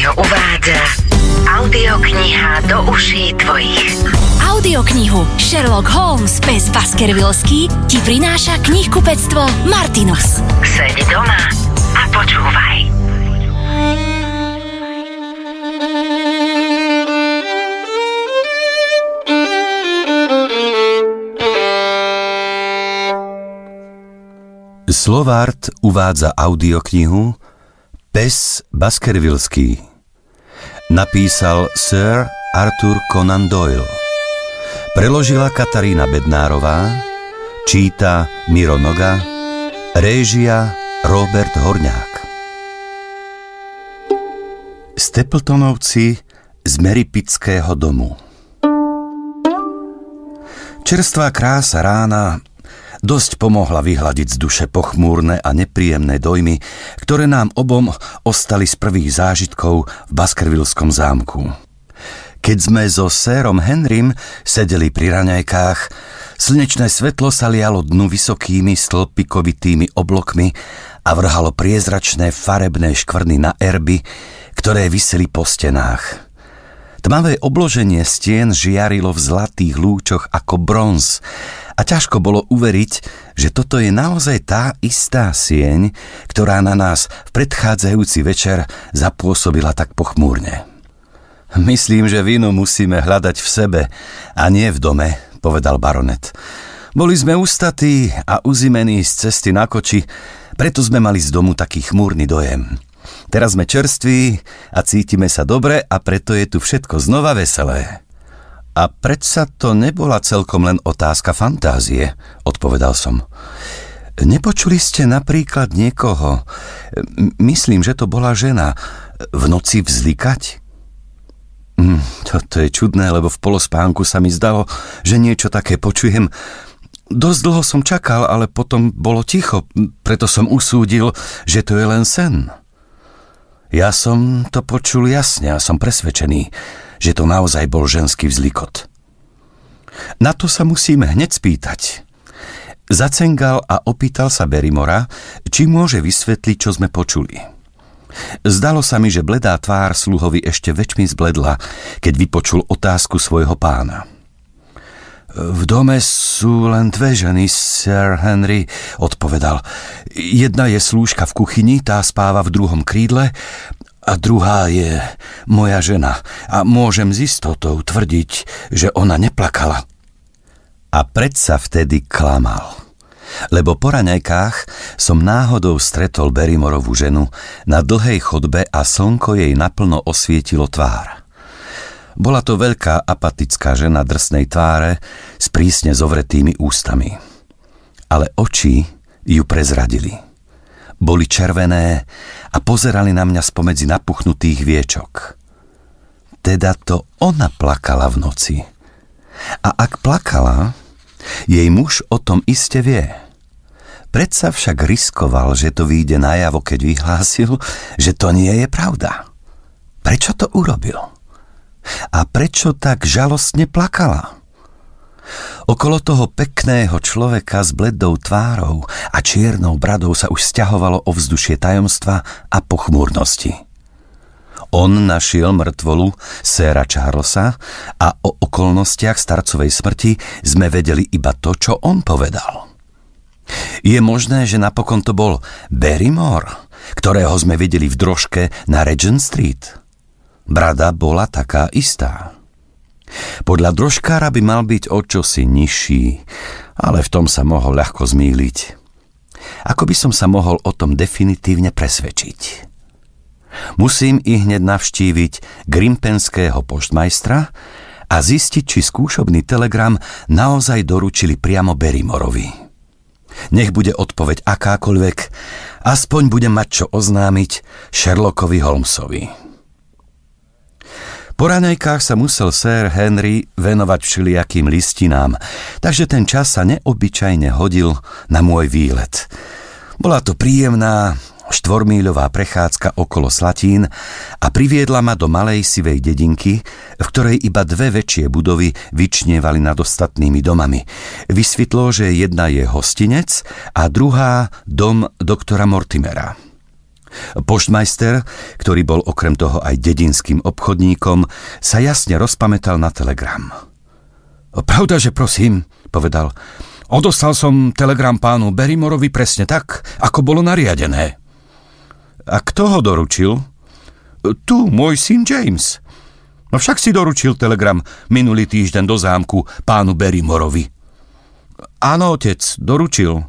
Rádio uvádza audiokniha do uší tvojich. Audioknihu Sherlock Holmes bez Baskervilsky ti prináša knihkupectvo Martinus. Seď doma a počúvaj. Slovart uvádza audioknihu Pes Baskervilský napísal Sir Arthur Conan Doyle. Preložila Katarína Bednárová, číta Miro Noga, réžia Robert Horňák. Stepltonovci z Meripického domu Čerstvá krása rána dosť pomohla vyhľadiť z duše pochmúrne a nepríjemné dojmy, ktoré nám obom ostali z prvých zážitkov v Baskervilskom zámku. Keď sme so sérom Henrym sedeli pri raňajkách, slnečné svetlo sa lialo dnu vysokými stĺpikovitými oblokmi a vrhalo priezračné farebné škvrny na erby, ktoré vyseli po stenách. Tmavé obloženie stien žiarilo v zlatých lúčoch ako bronz a ťažko bolo uveriť, že toto je naozaj tá istá sieň, ktorá na nás v predchádzajúci večer zapôsobila tak pochmúrne. Myslím, že vinu musíme hľadať v sebe a nie v dome, povedal baronet. Boli sme ustatí a uzimení z cesty na koči, preto sme mali z domu taký chmúrny dojem. Teraz sme čerství a cítime sa dobre a preto je tu všetko znova veselé. A predsa to nebola celkom len otázka fantázie, odpovedal som. Nepočuli ste napríklad niekoho, myslím, že to bola žena, v noci vzlikať? Hm, toto je čudné, lebo v polospánku sa mi zdalo, že niečo také počujem. Dosť dlho som čakal, ale potom bolo ticho, preto som usúdil, že to je len sen. Ja som to počul jasne a som presvedčený, že to naozaj bol ženský vzlikot. Na to sa musím hneď spýtať. Zacengal a opýtal sa Berimora, či môže vysvetliť, čo sme počuli. Zdalo sa mi, že bledá tvár sluhovi ešte väčšmi zbledla, keď vypočul otázku svojho pána. V dome sú len dve ženy, Sir Henry, odpovedal. Jedna je slúžka v kuchyni, tá spáva v druhom krídle a druhá je moja žena a môžem s istotou tvrdiť, že ona neplakala. A predsa vtedy klamal. Lebo po raňajkách som náhodou stretol Berimorovú ženu na dlhej chodbe a slnko jej naplno osvietilo tvár. Bola to veľká apatická žena drsnej tváre s prísne zovretými ústami. Ale oči ju prezradili. Boli červené a pozerali na mňa spomedzi napuchnutých viečok. Teda to ona plakala v noci. A ak plakala, jej muž o tom iste vie. Predsa však riskoval, že to vyjde najavo, keď vyhlásil, že to nie je pravda. Prečo to urobil? A prečo tak žalostne plakala? Okolo toho pekného človeka s bledou tvárou a čiernou bradou sa už stiahovalo o vzdušie tajomstva a pochmúrnosti. On našiel mŕtvolu séra Charlesa a o okolnostiach starcovej smrti sme vedeli iba to, čo on povedal. Je možné, že napokon to bol Barrymore, ktorého sme videli v drožke na Regent Street – Brada bola taká istá. Podľa drožkára by mal byť o čosi nižší, ale v tom sa mohol ľahko zmýliť. Ako by som sa mohol o tom definitívne presvedčiť? Musím i hneď navštíviť grimpenského poštmajstra a zistiť, či skúšobný telegram naozaj doručili priamo Berimorovi. Nech bude odpoveď akákoľvek, aspoň budem mať čo oznámiť Sherlockovi Holmesovi. Po raňajkách sa musel sér Henry venovať všelijakým listinám, takže ten čas sa neobyčajne hodil na môj výlet. Bola to príjemná, štvormíľová prechádzka okolo Slatín a priviedla ma do malej sivej dedinky, v ktorej iba dve väčšie budovy vyčnievali nad ostatnými domami. Vysvetlo, že jedna je hostinec a druhá dom doktora Mortimera. Poštmajster, ktorý bol okrem toho aj dedinským obchodníkom, sa jasne rozpamätal na telegram. Pravda, že prosím, povedal. Odostal som telegram pánu Berimorovi presne tak, ako bolo nariadené. A kto ho doručil? Tu, môj syn James. No však si doručil telegram minulý týždeň do zámku pánu Berimorovi. Áno, otec, doručil.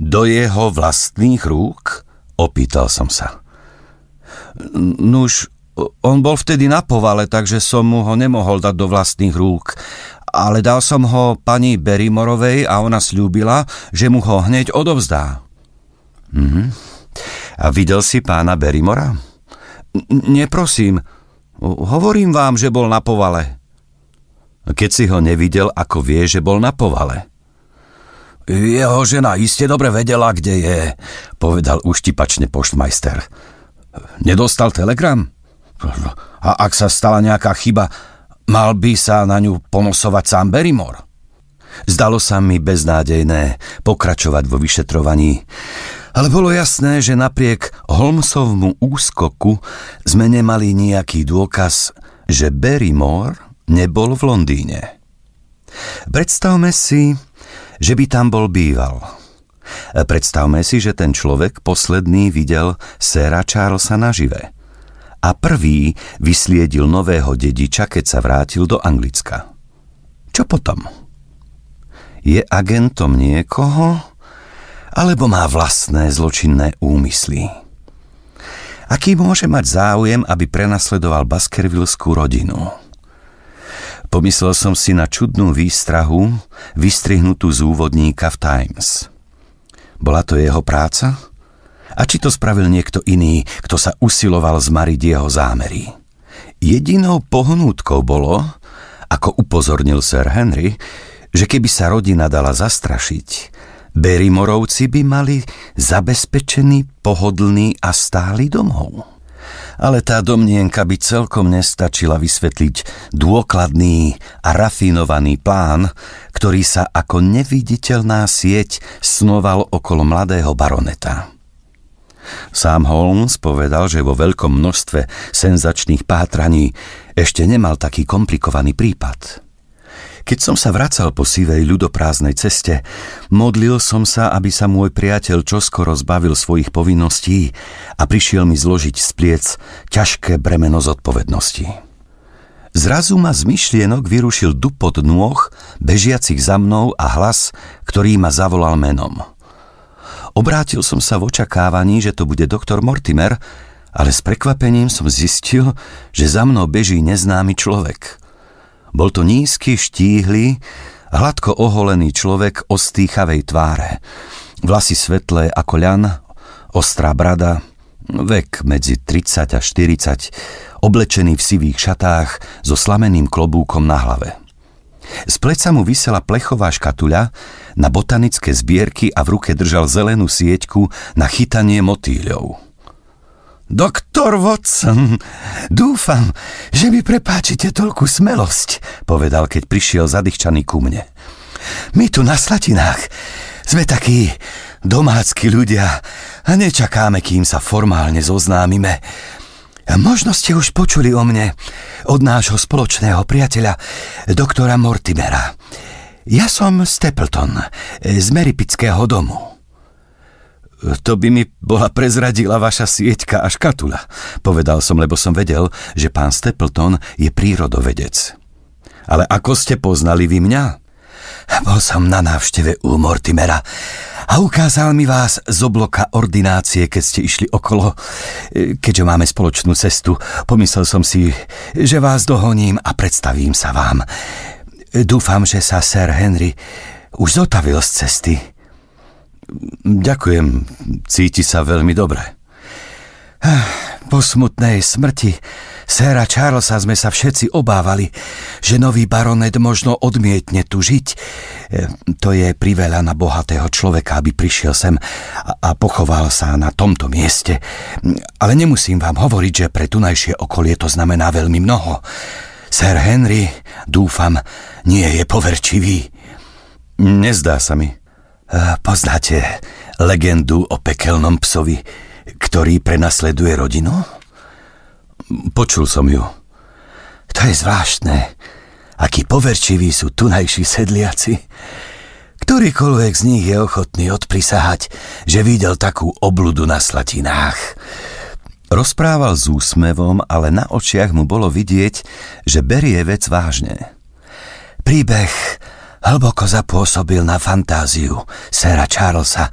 Do jeho vlastných rúk? Opýtal som sa. Nuž, on bol vtedy na povale, takže som mu ho nemohol dať do vlastných rúk. Ale dal som ho pani Berimorovej a ona slúbila, že mu ho hneď odovzdá. Mhm. A videl si pána Berimora? Neprosím. Hovorím vám, že bol na povale. Keď si ho nevidel, ako vie, že bol na povale? Jeho žena iste dobre vedela, kde je, povedal uštipačne poštmajster. Nedostal telegram? A ak sa stala nejaká chyba, mal by sa na ňu ponosovať sám Berimor? Zdalo sa mi beznádejné pokračovať vo vyšetrovaní, ale bolo jasné, že napriek Holmesovmu úskoku sme nemali nejaký dôkaz, že Barrymore nebol v Londýne. Predstavme si, že by tam bol býval. Predstavme si, že ten človek posledný videl séra Charlesa nažive a prvý vysliedil nového dediča, keď sa vrátil do Anglicka. Čo potom? Je agentom niekoho, alebo má vlastné zločinné úmysly? Aký môže mať záujem, aby prenasledoval Baskervilskú rodinu? Pomyslel som si na čudnú výstrahu, vystrihnutú z úvodníka v Times. Bola to jeho práca? A či to spravil niekto iný, kto sa usiloval zmariť jeho zámery? Jedinou pohnútkou bolo, ako upozornil Sir Henry, že keby sa rodina dala zastrašiť, Berimorovci by mali zabezpečený, pohodlný a stály domov ale tá domnienka by celkom nestačila vysvetliť dôkladný a rafinovaný plán, ktorý sa ako neviditeľná sieť snoval okolo mladého baroneta. Sám Holmes povedal, že vo veľkom množstve senzačných pátraní ešte nemal taký komplikovaný prípad – keď som sa vracal po sivej ľudoprázdnej ceste, modlil som sa, aby sa môj priateľ čoskoro zbavil svojich povinností a prišiel mi zložiť z pliec ťažké bremeno zodpovednosti. Zrazu ma z myšlienok vyrušil dupot nôh, bežiacich za mnou a hlas, ktorý ma zavolal menom. Obrátil som sa v očakávaní, že to bude doktor Mortimer, ale s prekvapením som zistil, že za mnou beží neznámy človek. Bol to nízky, štíhly, hladko oholený človek o stýchavej tváre. Vlasy svetlé ako ľan, ostrá brada, vek medzi 30 a 40, oblečený v sivých šatách so slameným klobúkom na hlave. Z pleca mu vysela plechová škatuľa, na botanické zbierky a v ruke držal zelenú sieťku na chytanie motýľov. Doktor Watson, dúfam, že mi prepáčite toľku smelosť, povedal, keď prišiel zadýchčaný ku mne. My tu na Slatinách sme takí domácky ľudia a nečakáme, kým sa formálne zoznámime. Možno ste už počuli o mne od nášho spoločného priateľa, doktora Mortimera. Ja som Stapleton z Meripického domu to by mi bola prezradila vaša sieťka a škatula. Povedal som, lebo som vedel, že pán Stapleton je prírodovedec. Ale ako ste poznali vy mňa? Bol som na návšteve u Mortimera a ukázal mi vás z obloka ordinácie, keď ste išli okolo. Keďže máme spoločnú cestu, pomyslel som si, že vás dohoním a predstavím sa vám. Dúfam, že sa Sir Henry už zotavil z cesty. Ďakujem, cíti sa veľmi dobre. Hm, po smutnej smrti séra Charlesa sme sa všetci obávali, že nový baronet možno odmietne tu žiť. E, to je priveľa na bohatého človeka, aby prišiel sem a pochoval sa na tomto mieste. Ale nemusím vám hovoriť, že pre tunajšie okolie to znamená veľmi mnoho. Sir Henry, dúfam, nie je poverčivý. Nezdá sa mi. Eh, poznáte legendu o pekelnom psovi, ktorý prenasleduje rodinu? Počul som ju. To je zvláštne. Akí poverčiví sú tunajší sedliaci. Ktorýkoľvek z nich je ochotný odprisahať, že videl takú obludu na slatinách. Rozprával s úsmevom, ale na očiach mu bolo vidieť, že berie vec vážne. Príbeh hlboko zapôsobil na fantáziu Sera Charlesa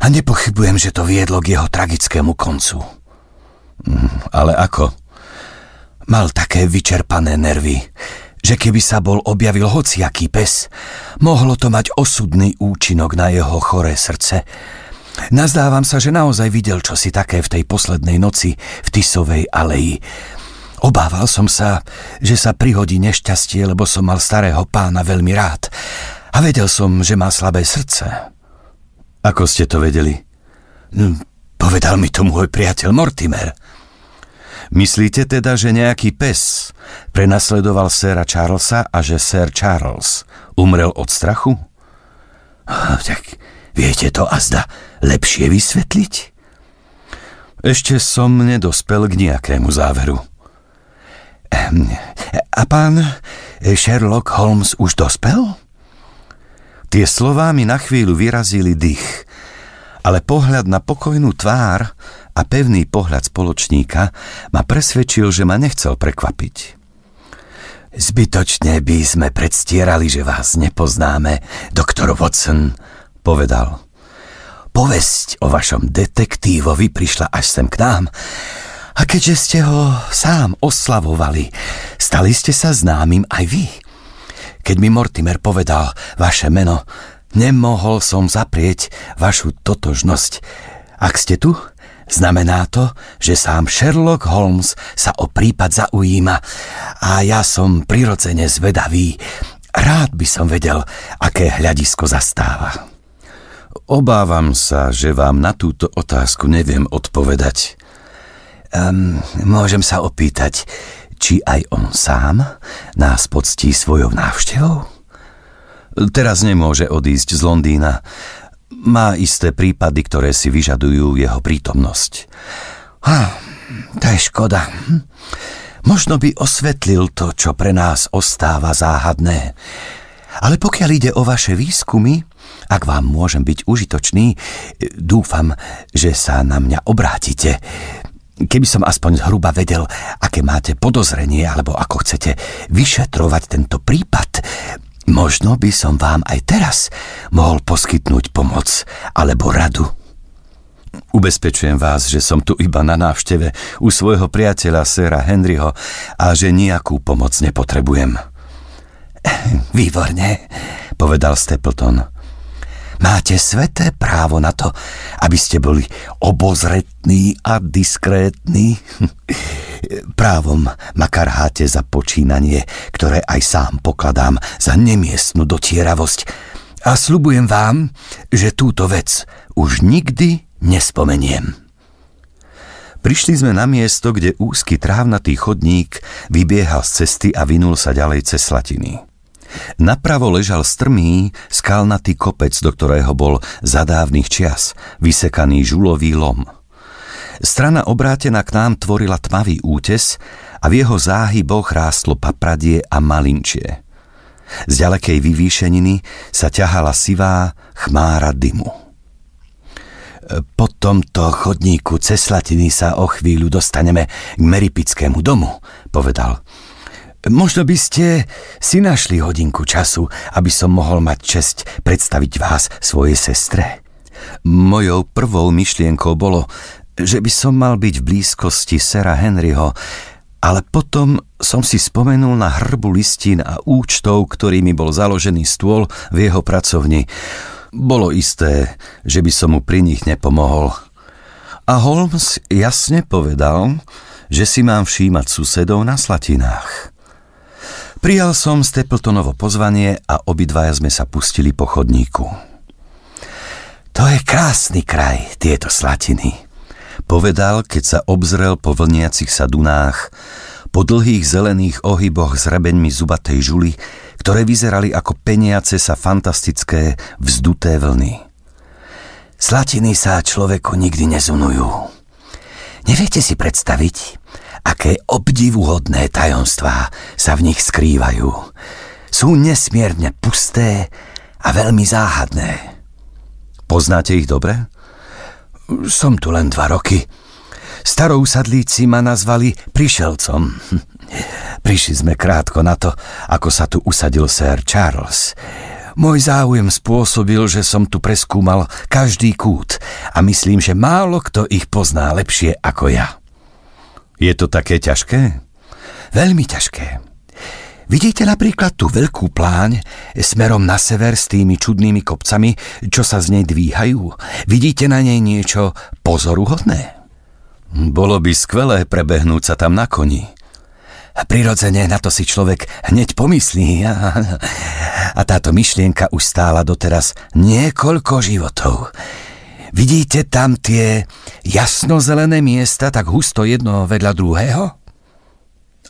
a nepochybujem, že to viedlo k jeho tragickému koncu. Mm, ale ako? Mal také vyčerpané nervy, že keby sa bol objavil hociaký pes, mohlo to mať osudný účinok na jeho choré srdce. Nazdávam sa, že naozaj videl čosi také v tej poslednej noci v Tisovej aleji, Obával som sa, že sa prihodí nešťastie, lebo som mal starého pána veľmi rád. A vedel som, že má slabé srdce. Ako ste to vedeli? Hm, povedal mi to môj priateľ Mortimer. Myslíte teda, že nejaký pes prenasledoval séra Charlesa a že sér Charles umrel od strachu? Ah, tak viete to azda lepšie vysvetliť? Ešte som nedospel k nejakému záveru. Ehm, a pán Sherlock Holmes už dospel? Tie slová mi na chvíľu vyrazili dých, ale pohľad na pokojnú tvár a pevný pohľad spoločníka ma presvedčil, že ma nechcel prekvapiť. Zbytočne by sme predstierali, že vás nepoznáme, doktor Watson, povedal. Povesť o vašom detektívovi prišla až sem k nám a keďže ste ho sám oslavovali, stali ste sa známym aj vy. Keď mi Mortimer povedal vaše meno, nemohol som zaprieť vašu totožnosť. Ak ste tu, znamená to, že sám Sherlock Holmes sa o prípad zaujíma a ja som prirodzene zvedavý. Rád by som vedel, aké hľadisko zastáva. Obávam sa, že vám na túto otázku neviem odpovedať. Um, môžem sa opýtať, či aj on sám nás poctí svojou návštevou? Teraz nemôže odísť z Londýna. Má isté prípady, ktoré si vyžadujú jeho prítomnosť. Ha, to je škoda. Možno by osvetlil to, čo pre nás ostáva záhadné. Ale pokiaľ ide o vaše výskumy, ak vám môžem byť užitočný, dúfam, že sa na mňa obrátite. Keby som aspoň zhruba vedel, aké máte podozrenie, alebo ako chcete vyšetrovať tento prípad, možno by som vám aj teraz mohol poskytnúť pomoc alebo radu. Ubezpečujem vás, že som tu iba na návšteve u svojho priateľa Sera Henryho a že nejakú pomoc nepotrebujem. Výborne, povedal Stapleton. Máte sveté právo na to, aby ste boli obozretní a diskrétní. Právom ma karháte za počínanie, ktoré aj sám pokladám za nemiestnú dotieravosť. A slubujem vám, že túto vec už nikdy nespomeniem. Prišli sme na miesto, kde úzky trávnatý chodník vybiehal z cesty a vinul sa ďalej cez slatiny. Napravo ležal strmý, skalnatý kopec, do ktorého bol za dávnych čias vysekaný žulový lom. Strana obrátená k nám tvorila tmavý útes a v jeho záhyboch rástlo papradie a malinčie. Z ďalekej vyvýšeniny sa ťahala sivá chmára dymu. Po tomto chodníku cez latiny sa o chvíľu dostaneme k Meripickému domu, povedal Možno by ste si našli hodinku času, aby som mohol mať čest predstaviť vás svojej sestre. Mojou prvou myšlienkou bolo, že by som mal byť v blízkosti sera Henryho, ale potom som si spomenul na hrbu listín a účtov, ktorými bol založený stôl v jeho pracovni. Bolo isté, že by som mu pri nich nepomohol. A Holmes jasne povedal, že si mám všímať susedov na slatinách. Prijal som Stapletonovo pozvanie a obidvaja sme sa pustili po chodníku. To je krásny kraj, tieto slatiny, povedal, keď sa obzrel po vlniacich sa dunách, po dlhých zelených ohyboch s rebeňmi zubatej žuly, ktoré vyzerali ako peniace sa fantastické, vzduté vlny. Slatiny sa človeku nikdy nezunujú. Neviete si predstaviť, Aké obdivuhodné tajomstvá sa v nich skrývajú. Sú nesmierne pusté a veľmi záhadné. Poznáte ich dobre? Som tu len dva roky. Starou sadlíci ma nazvali prišelcom. Prišli sme krátko na to, ako sa tu usadil Sir Charles. Môj záujem spôsobil, že som tu preskúmal každý kút a myslím, že málo kto ich pozná lepšie ako ja. Je to také ťažké? Veľmi ťažké. Vidíte napríklad tú veľkú pláň smerom na sever s tými čudnými kopcami, čo sa z nej dvíhajú? Vidíte na nej niečo pozoruhodné? Bolo by skvelé prebehnúť sa tam na koni. Prirodzene na to si človek hneď pomyslí a, a táto myšlienka už stála doteraz niekoľko životov. Vidíte tam tie jasnozelené miesta tak husto jedno vedľa druhého?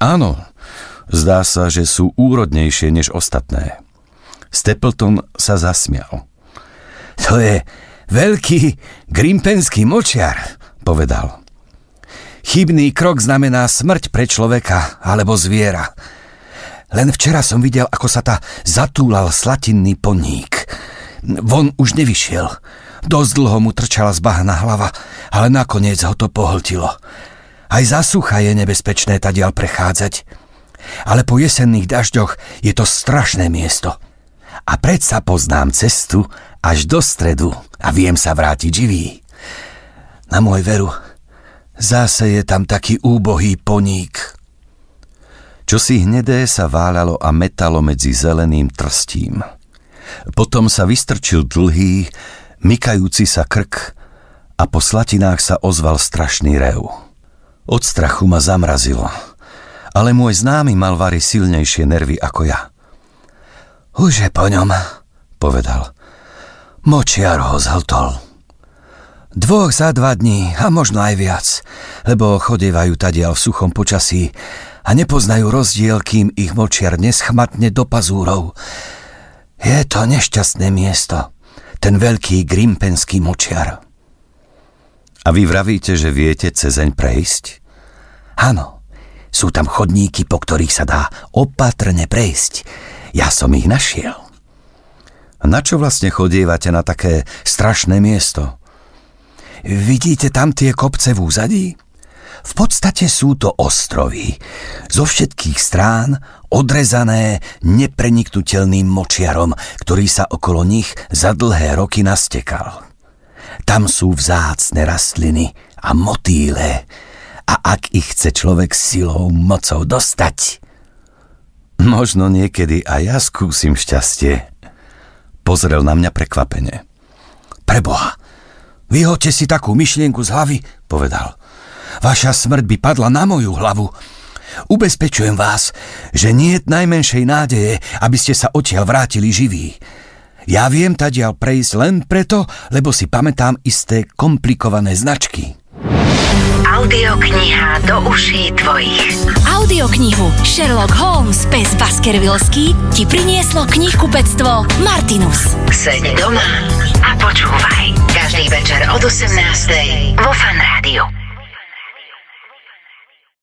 Áno, zdá sa, že sú úrodnejšie než ostatné. Stapleton sa zasmial. To je veľký grimpenský močiar, povedal. Chybný krok znamená smrť pre človeka alebo zviera. Len včera som videl, ako sa tá zatúlal slatinný poník. Von už nevyšiel. Dosť dlho mu trčala z bahna hlava, ale nakoniec ho to pohltilo. Aj za sucha je nebezpečné tadial prechádzať. Ale po jesenných dažďoch je to strašné miesto. A predsa poznám cestu až do stredu a viem sa vrátiť živý. Na môj veru, zase je tam taký úbohý poník. Čo si hnedé sa váľalo a metalo medzi zeleným trstím. Potom sa vystrčil dlhý, mykajúci sa krk a po slatinách sa ozval strašný rev. Od strachu ma zamrazilo, ale môj známy mal vary silnejšie nervy ako ja. Už je po ňom, povedal. Močiar ho zhltol. Dvoch za dva dní a možno aj viac, lebo chodievajú tadiaľ v suchom počasí a nepoznajú rozdiel, kým ich močiar neschmatne do pazúrov. Je to nešťastné miesto ten veľký grimpenský močiar. A vy vravíte, že viete cezeň prejsť? Áno, sú tam chodníky, po ktorých sa dá opatrne prejsť. Ja som ich našiel. Na čo vlastne chodívate na také strašné miesto? Vidíte tam tie kopce v úzadí? V podstate sú to ostrovy, zo všetkých strán odrezané nepreniknutelným močiarom, ktorý sa okolo nich za dlhé roky nastekal. Tam sú vzácne rastliny a motýle a ak ich chce človek silou, mocou dostať, možno niekedy aj ja skúsim šťastie. Pozrel na mňa prekvapene. Preboha, vyhoďte si takú myšlienku z hlavy, povedal. Vaša smrť by padla na moju hlavu. Ubezpečujem vás, že nie je najmenšej nádeje, aby ste sa odtiaľ vrátili živí. Ja viem tadiaľ prejsť len preto, lebo si pamätám isté komplikované značky. Audiokniha do uší tvojich. Audioknihu Sherlock Holmes bez Baskervilský ti prinieslo knihkupectvo Martinus. Seď doma a počúvaj. Každý večer od 18. vo Fan